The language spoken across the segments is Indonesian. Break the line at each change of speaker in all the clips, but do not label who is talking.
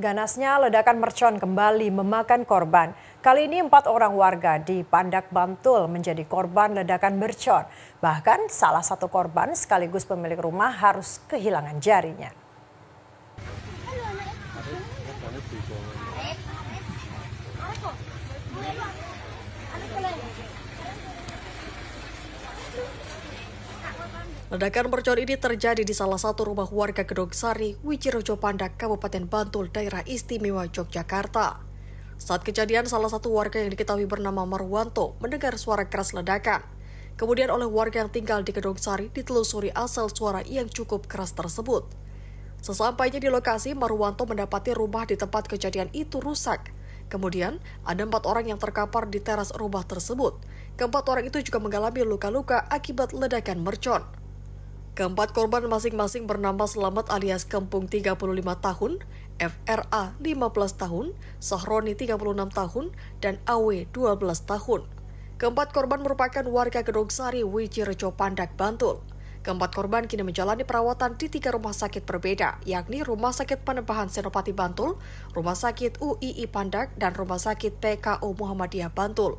Ganasnya ledakan mercon kembali memakan korban. Kali ini empat orang warga di Pandak Bantul menjadi korban ledakan mercon. Bahkan salah satu korban sekaligus pemilik rumah harus kehilangan jarinya.
Ledakan mercon ini terjadi di salah satu rumah warga Gedong Sari, Wijirojo Pandak, Kabupaten Bantul, daerah istimewa Yogyakarta. Saat kejadian, salah satu warga yang diketahui bernama Marwanto mendengar suara keras ledakan. Kemudian oleh warga yang tinggal di Gedong Sari ditelusuri asal suara yang cukup keras tersebut. Sesampainya di lokasi, Marwanto mendapati rumah di tempat kejadian itu rusak. Kemudian, ada empat orang yang terkapar di teras rumah tersebut. Keempat orang itu juga mengalami luka-luka akibat ledakan mercon. Keempat korban masing-masing bernama Selamat alias Kempung 35 tahun, FRA 15 tahun, Sahroni 36 tahun, dan AW 12 tahun. Keempat korban merupakan warga Gedung Sari, Wijirejo, Pandak, Bantul. Keempat korban kini menjalani perawatan di tiga rumah sakit berbeda, yakni Rumah Sakit Penembahan Senopati Bantul, Rumah Sakit UII Pandak, dan Rumah Sakit PKU Muhammadiyah Bantul.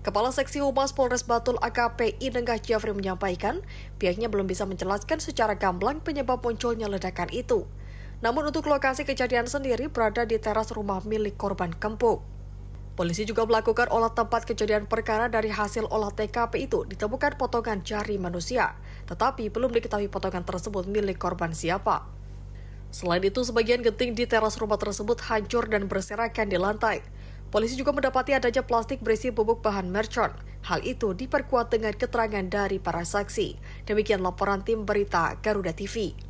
Kepala Seksi Humas Polres Batul AKP Inengah Jafri menyampaikan, pihaknya belum bisa menjelaskan secara gamblang penyebab munculnya ledakan itu. Namun untuk lokasi kejadian sendiri berada di teras rumah milik korban Kempuk. Polisi juga melakukan olah tempat kejadian perkara dari hasil olah TKP itu ditemukan potongan jari manusia, tetapi belum diketahui potongan tersebut milik korban siapa. Selain itu, sebagian genting di teras rumah tersebut hancur dan berserakan di lantai. Polisi juga mendapati adanya plastik berisi bubuk bahan mercon. Hal itu diperkuat dengan keterangan dari para saksi. Demikian laporan tim berita Garuda TV.